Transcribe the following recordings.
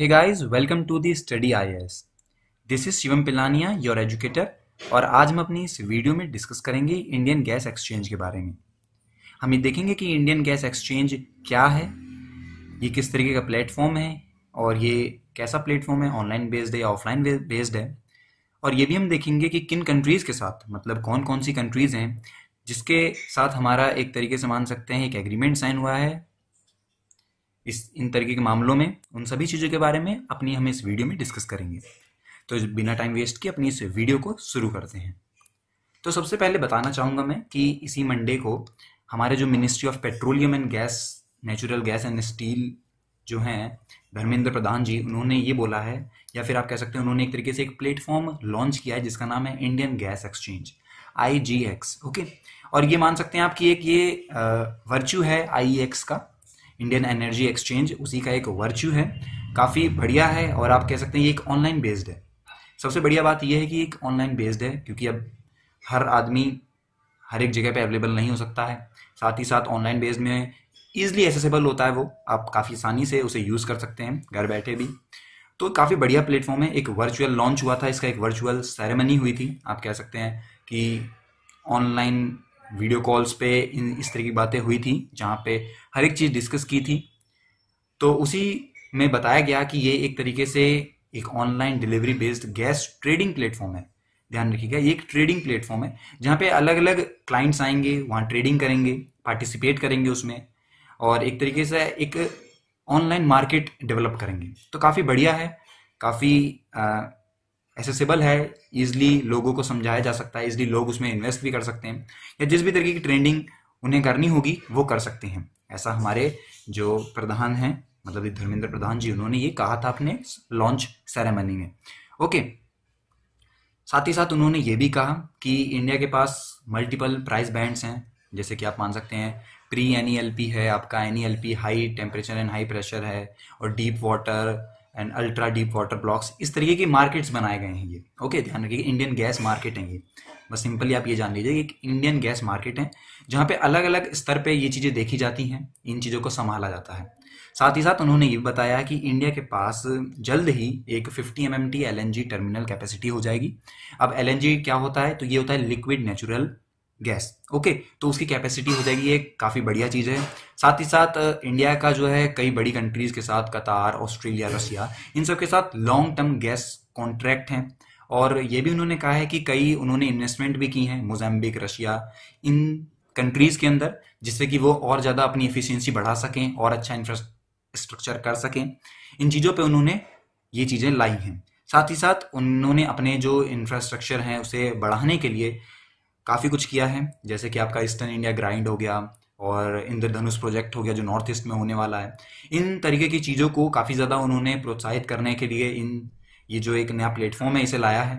Hey guys, welcome to the I S this is Shivam Pilania your educator और आज हम अपनी इस वीडियो में डिस्कस करेंगे इंडियन गैस एक्सचेंज के बारे में हम ये देखेंगे कि इंडियन गैस एक्सचेंज क्या है ये किस तरीके का प्लेटफॉर्म है और ये कैसा प्लेटफॉर्म है ऑनलाइन बेस्ड है या ऑफलाइन बेस्ड है और ये भी हम देखेंगे कि किन कंट्रीज़ के साथ मतलब कौन कौन सी कंट्रीज़ हैं जिसके साथ हमारा एक तरीके से मान सकते हैं एक एग्रीमेंट साइन हुआ है इस इन तरीके के मामलों में उन सभी चीज़ों के बारे में अपनी हम इस वीडियो में डिस्कस करेंगे तो बिना टाइम वेस्ट किए अपनी इस वीडियो को शुरू करते हैं तो सबसे पहले बताना चाहूँगा मैं कि इसी मंडे को हमारे जो ministry of petroleum and gas natural gas and steel जो हैं धर्मेंद्र प्रधान जी उन्होंने ये बोला है या फिर आप कह सकते हैं उन्होंने एक तरीके से एक प्लेटफॉर्म लॉन्च किया है जिसका नाम है Indian gas exchange I G X okay और ये मान सकते हैं आप कि एक ये वर्च्यू है आई एक्स का इंडियन एनर्जी एक्सचेंज उसी का एक वर्च्यू है काफ़ी बढ़िया है और आप कह सकते हैं ये एक ऑनलाइन बेस्ड है सबसे बढ़िया बात यह है कि एक ऑनलाइन बेस्ड है क्योंकि अब हर आदमी हर एक जगह पे अवेलेबल नहीं हो सकता है साथ ही साथ ऑनलाइन बेस्ड में ईजिली एसेसिबल होता है वो आप काफ़ी आसानी से उसे यूज़ कर सकते हैं घर बैठे भी तो काफ़ी बढ़िया प्लेटफॉर्म है एक वर्चुअल लॉन्च हुआ था इसका एक वर्चुअल सेरेमनी हुई थी आप कह सकते हैं कि ऑनलाइन वीडियो कॉल्स पे इन इस तरह की बातें हुई थी जहाँ पे हर एक चीज़ डिस्कस की थी तो उसी में बताया गया कि ये एक तरीके से एक online delivery based gas trading platform है ध्यान रखिएगा ये एक ट्रेडिंग प्लेटफॉर्म है जहाँ पे अलग अलग क्लाइंट्स आएंगे वहाँ ट्रेडिंग करेंगे पार्टिसिपेट करेंगे उसमें और एक तरीके से एक ऑनलाइन मार्केट डेवलप करेंगे तो काफ़ी बढ़िया है काफ़ी एसेसिबल है इजिली लोगों को समझाया जा सकता है इजिली लोग उसमें इन्वेस्ट भी कर सकते हैं या जिस भी तरीके की ट्रेंडिंग उन्हें करनी होगी वो कर सकते हैं ऐसा हमारे जो प्रधान हैं मतलब धर्मेंद्र प्रधान जी उन्होंने ये कहा था अपने लॉन्च सेरेमनी में ओके साथ ही साथ उन्होंने ये भी कहा कि इंडिया के पास मल्टीपल प्राइस बैंड्स हैं जैसे कि आप मान सकते हैं प्री एन e है आपका an high temperature and high pressure है और deep water and ultra deep water blocks इस तरीके की मार्केट्स बनाए गए हैं ये ओके ध्यान रखिए इंडियन गैस मार्केट है ये बस सिंपली आप ये जान लीजिए एक इंडियन गैस मार्केट है जहाँ पे अलग अलग स्तर पे ये चीज़ें देखी जाती हैं इन चीज़ों को संभाला जाता है साथ ही साथ उन्होंने ये बताया कि इंडिया के पास जल्द ही एक 50 M M T L N G terminal capacity हो जाएगी अब एल एन जी क्या होता है तो ये होता है लिक्विड नेचुरल गैस ओके तो उसकी कैपेसिटी हो जाएगी ये काफ़ी बढ़िया चीज़ है साथ ही साथ इंडिया का जो है कई बड़ी कंट्रीज के साथ कतार ऑस्ट्रेलिया रशिया इन सब के साथ लॉन्ग टर्म गैस कॉन्ट्रैक्ट हैं और ये भी उन्होंने कहा है कि कई उन्होंने इन्वेस्टमेंट भी की हैं मोजाम्बिक रशिया इन कंट्रीज के अंदर जिससे कि वो और ज़्यादा अपनी एफिशिएंसी बढ़ा सकें और अच्छा इंफ्रास्ट्रक्चर कर सकें इन चीज़ों पे उन्होंने ये चीज़ें लाई हैं साथ ही साथ उन्होंने अपने जो इंफ्रास्ट्रक्चर हैं उसे बढ़ाने के लिए काफ़ी कुछ किया है जैसे कि आपका ईस्टर्न इंडिया ग्राइंड हो गया और इंद्रधनुष प्रोजेक्ट हो गया जो नॉर्थ ईस्ट में होने वाला है इन तरीके की चीज़ों को काफ़ी ज़्यादा उन्होंने प्रोत्साहित करने के लिए इन ये जो एक नया प्लेटफॉर्म है इसे लाया है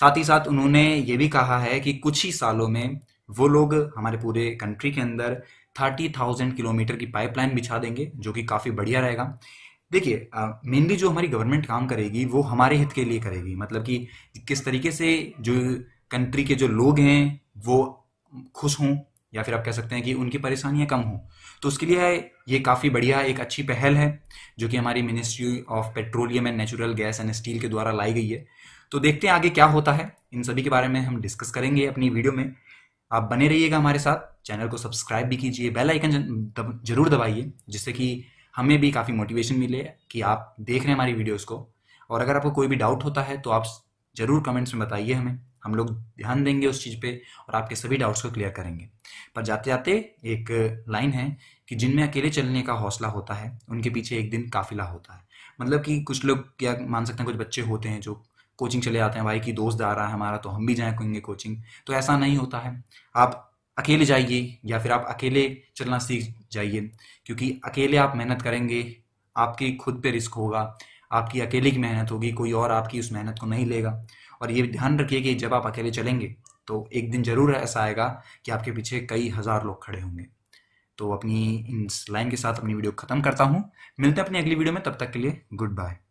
साथ ही साथ उन्होंने ये भी कहा है कि कुछ ही सालों में वो लोग हमारे पूरे कंट्री के अंदर थर्टी थाउजेंड किलोमीटर की पाइपलाइन बिछा देंगे जो कि काफ़ी बढ़िया रहेगा देखिए मेनली जो हमारी गवर्नमेंट काम करेगी वो हमारे हित के लिए करेगी मतलब कि किस तरीके से जो कंट्री के जो लोग हैं वो खुश हों या फिर आप कह सकते हैं कि उनकी परेशानियां कम हों तो उसके लिए ये काफ़ी बढ़िया एक अच्छी पहल है जो कि हमारी ministry of petroleum and natural gas and steel के द्वारा लाई गई है तो देखते हैं आगे क्या होता है इन सभी के बारे में हम डिस्कस करेंगे अपनी वीडियो में आप बने रहिएगा हमारे साथ चैनल को सब्सक्राइब भी कीजिए बेल आइकन जरूर दबाइए जिससे कि हमें भी काफ़ी मोटिवेशन मिले कि आप देख रहे हैं हमारी वीडियोज़ को और अगर आपको कोई भी डाउट होता है तो आप ज़रूर कमेंट्स में बताइए हमें हम लोग ध्यान देंगे उस चीज़ पे और आपके सभी डाउट्स को क्लियर करेंगे पर जाते जाते एक लाइन है कि जिनमें अकेले चलने का हौसला होता है उनके पीछे एक दिन काफिला होता है मतलब कि कुछ लोग क्या मान सकते हैं कुछ बच्चे होते हैं जो कोचिंग चले जाते हैं भाई की दोस्त आ रहा है हमारा तो हम भी जाए कहेंगे कोचिंग तो ऐसा नहीं होता है आप अकेले जाइए या फिर आप अकेले चलना सीख जाइए क्योंकि अकेले आप मेहनत करेंगे आपकी खुद पे रिस्क होगा आपकी अकेले की मेहनत होगी कोई और आपकी उस मेहनत को नहीं लेगा और ये ध्यान रखिए कि जब आप अकेले चलेंगे तो एक दिन ज़रूर ऐसा आएगा कि आपके पीछे कई हज़ार लोग खड़े होंगे तो अपनी इस लाइन के साथ अपनी वीडियो ख़त्म करता हूँ मिलते हैं अपनी अगली वीडियो में तब तक के लिए गुड बाय